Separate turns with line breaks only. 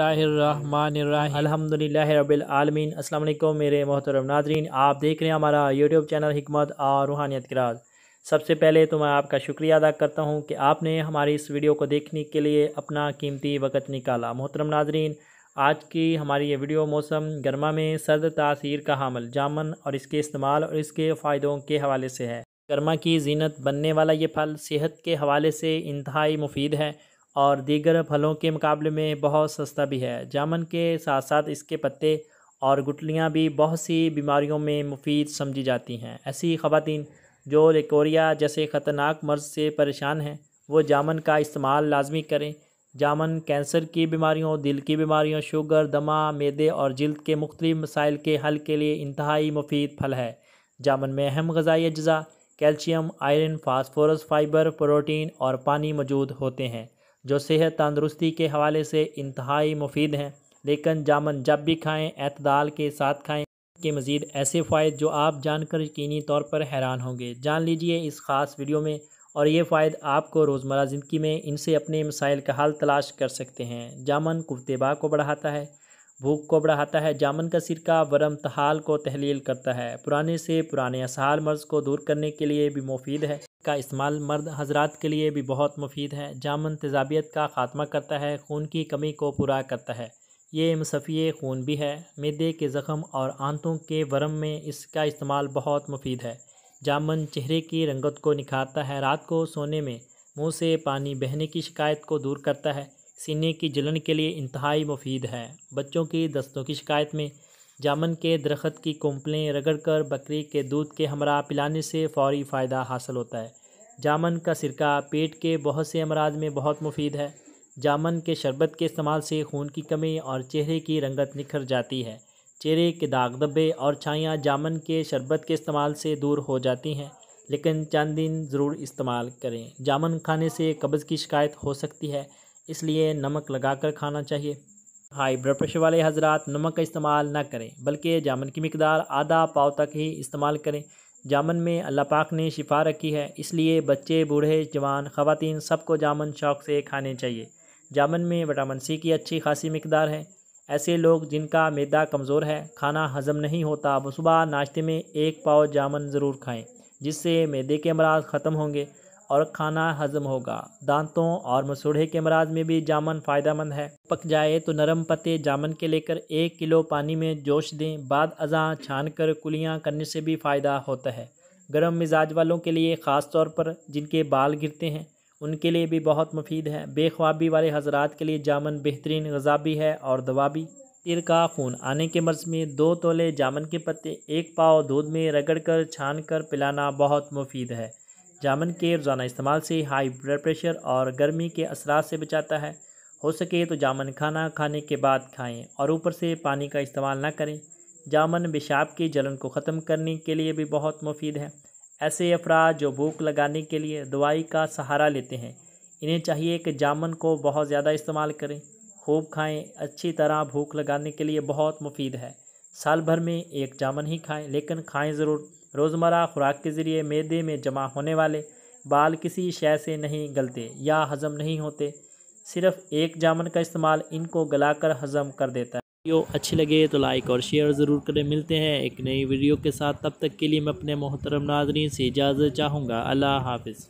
अल्हम्दुलिल्लाह अस्सलाम वालेकुम मेरे मोहतरम नाजरीन आप देख रहे हैं हमारा यूट्यूब चैनल हमत और रूहानियत की राज सबसे पहले तो मैं आपका शुक्रिया अदा करता हूँ कि आपने हमारी इस वीडियो को देखने के लिए अपना कीमती वक़्त निकाला मोहतरम नाजरीन आज की हमारी ये वीडियो मौसम गर्मा में सर्द तासीर का हामल जामन और इसके इस्तेमाल और इसके फ़ायदों के हवाले से है गर्मा की जीनत बनने वाला ये फल सेहत के हवाले से इंतहाई मुफीद है और दीगर फलों के मुकाबले में बहुत सस्ता भी है जामन के साथ साथ इसके पत्ते और गुटलियाँ भी बहुत सी बीमारियों में मुफीद समझी जाती हैं ऐसी ख़वान जो लेकोरिया जैसे ख़तरनाक मर्ज़ से परेशान हैं वो जामन का इस्तेमाल लाजमी करें जामन कैंसर की बीमारियों दिल की बीमारियों शुगर दमा मैदे और जल्द के मुख्त मसाइल के हल के लिए इंतहाई मुफीद फल है जामन में अहम गजाई अज्जा calcium iron phosphorus fibre protein और पानी मौजूद होते हैं जो सेहत तंदरुस्ती के हवाले से इंतहाई मुफीद हैं लेकिन जामन जब भी खाएँ अतदाल के साथ खाएँ के मज़ीद ऐसे फ़ायदे जो आप जानकर यकीनी तौर पर हैरान होंगे जान लीजिए इस ख़ास वीडियो में और ये फ़ायद आपको रोज़मर्रा ज़िंदगी में इनसे अपने मसाइल का हल तलाश कर सकते हैं जामन कुतबा को बढ़ाता है भूख को बढ़ाता है जामन का सिरका वरम तहाल को तहलील करता है पुराने से पुराने असहाल मर्ज को दूर करने के लिए भी मुफीद है का इस्तेमाल मर्द हजरात के लिए भी बहुत मुफीद है जामन तेजाबियत का खात्मा करता है खून की कमी को पूरा करता है ये मसफ़ी खून भी है मैदे के ज़ख़म और आंतों के वरम में इसका इस्तेमाल बहुत मुफीद है जामन चेहरे की रंगत को निखारता है रात को सोने में मुंह से पानी बहने की शिकायत को दूर करता है सीने की जलन के लिए इंतहाई मुफीद है बच्चों की दस्तों की शिकायत में जामन के दरख्त की कोंपलें रगड़ कर बकरी के दूध के हमरा पिलाने से फौरी फ़ायदा हासिल होता है जामन का सिरका पेट के बहुत से अमराज में बहुत मुफीद है जामन के शरबत के इस्तेमाल से खून की कमी और चेहरे की रंगत निखर जाती है चेहरे के दाग दबे और छाइयाँ जामन के शरबत के इस्तेमाल से दूर हो जाती हैं लेकिन चंद दिन ज़रूर इस्तेमाल करें जामन खाने से कब्ज़ की शिकायत हो सकती है इसलिए नमक लगा कर खाना चाहिए हाई ब्लड प्रेशर वाले हजरात नमक का इस्तेमाल ना करें बल्कि जामन की मकदार आधा पाव तक ही इस्तेमाल करें जामन में अल्लाह पाक ने शिफा रखी है इसलिए बच्चे बूढ़े जवान ख़वान सबको जामन शौक़ से खाने चाहिए जामन में विटामिन सी की अच्छी खासी मकदार है ऐसे लोग जिनका मैदा कमज़ोर है खाना हज़म नहीं होता वो सुबह नाश्ते में एक पाव जामन ज़रूर खाएँ जिससे मैदे के अमराज ख़त्म होंगे और खाना हजम होगा दांतों और मसूढ़े के मराज में भी जामन फ़ायदा है पक जाए तो नरम पत्ते जामन के लेकर एक किलो पानी में जोश दें बाद अजा छान कर कुलियाँ करने से भी फ़ायदा होता है गर्म मिजाज वालों के लिए ख़ास तौर पर जिनके बाल गिरते हैं उनके लिए भी बहुत मुफीद है बेख्वाबी वाले हजरात के लिए जामन बेहतरीन गजा भी है और दवा भी तिर का खून आने के मर्ज में दो तोले जामन के पत्ते एक पाव दूध में रगड़ कर छान कर पिलाना बहुत मुफीद है जामन के रोज़ाना इस्तेमाल से हाई ब्लड प्रेशर और गर्मी के असरा से बचाता है हो सके तो जामन खाना खाने के बाद खाएं और ऊपर से पानी का इस्तेमाल ना करें जामन पेशाब की जलन को ख़त्म करने के लिए भी बहुत मुफीद है ऐसे अफराद जो भूख लगाने के लिए दवाई का सहारा लेते हैं इन्हें चाहिए कि जामन को बहुत ज़्यादा इस्तेमाल करें खूब खाएं अच्छी तरह भूख लगाने के लिए बहुत मुफीद है साल भर में एक जामन ही खाएं लेकिन खाएं ज़रूर रोज़मर्रा खुराक के ज़रिए मैदे में जमा होने वाले बाल किसी शय से नहीं गलते या हज़म नहीं होते सिर्फ एक जामन का इस्तेमाल इनको गलाकर हज़म कर देता है वीडियो अच्छी लगे तो लाइक और शेयर ज़रूर करें मिलते हैं एक नई वीडियो के साथ तब तक के लिए मैं अपने मोहतरम नाजरीन से इजाज़त चाहूँगा अल्लाह हाफिज़